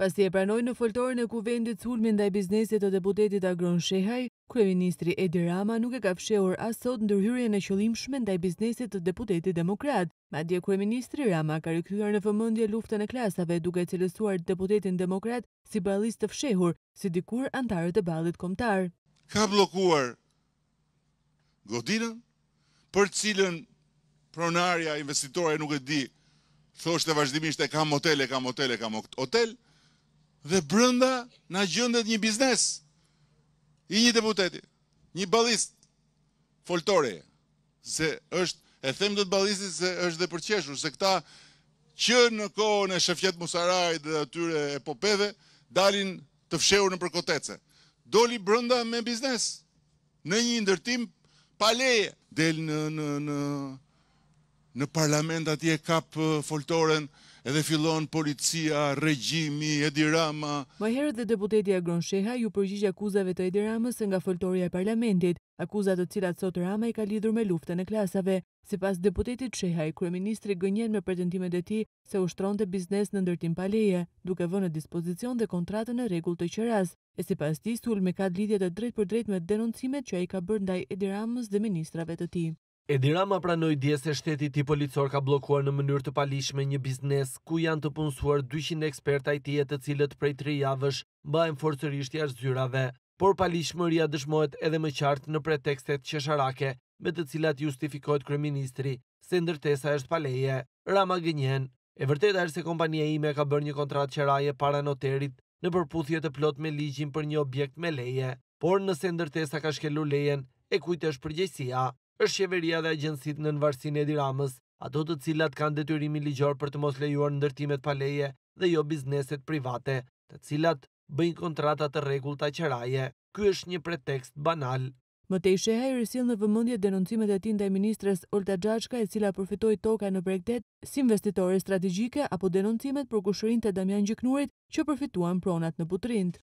Pas të e pranoj në foltorën e kuvendit sulmin dhe biznesit bizneset të deputetit Agron Shehaj, Kreministri Edi Rama nuk e ka fshehur asot në dërhyrje në qëllim shme nda biznesit të deputetit demokrat. Ma dje Kreministri Rama ka rikryar në fëmëndje luftën e klasave duke cilësuar deputetin demokrat si balist të fshehur, si dikur antarët e balit komtar. Ka blokuar godinën për cilën pronarja investitore nuk e di thosht e vazhdimisht e kam hotel, e kam hotel, e kam hotel, e kam hotel, dhe brënda në gjëndet një biznes, i një deputeti, një balist, foltore, se është, e them dhe të balistit se është dhe përqeshur, se këta që në kohën e Shefjet Musaraj dhe atyre e popeve, dalin të fsheur në përkotece. Doli brënda me biznes, në një ndërtim, paleje, del në, në, në, në parlament atje kap foltoren, edhe fillon policia, regjimi, edirama. Më herët dhe deputeti Agron Sheha ju përgjigj akuzave të ediramës nga foltoria e parlamentit, akuzat të cilat sot Rama i ka lidhur me luftën e klasave. Si pas deputetit Sheha, i gënjen me pretendimet e ti se ushtron të biznes në ndërtim paleje, duke vë në dispozicion dhe kontratën e regull të qëras, e si pas ti sul me ka lidhjet e drejt për drejt me denoncimet që a i ka bërë ndaj Edi Ramës dhe ministrave të ti. Edi Rama pranoj dje se shtetit i policor ka blokuar në mënyrë të palishme një biznes ku janë të punësuar 200 ekspert IT tjetë të cilët prej tri javësh bëhen forësërisht jashtë zyrave, por palishmëria dëshmohet edhe më qartë në pretekstet qesharake me të cilat justifikohet kryeministri se ndërtesa është paleje. Rama gënjen, e vërtetë është se kompania ime ka bërë një kontratë qeraje para noterit në përputhje të plot me ligjin për një objekt me leje, por nëse ndërtesa ka shkelur lejen, e kujt është përgjegjësia? është qeveria dhe agjensit në nënvarsin e diramës, ato të cilat kanë detyrimi ligjor për të mos lejuar në ndërtimet paleje dhe jo bizneset private, të cilat bëjnë kontrata të regull të aqeraje. Ky është një pretekst banal. Më i sheha i rësil në vëmëndje denoncimet e tinda e ministres Olta Gjashka e cila përfitoj toka në bregdet si investitore strategjike apo denoncimet për kushërin të Damian Gjiknurit që përfituan pronat në butrind.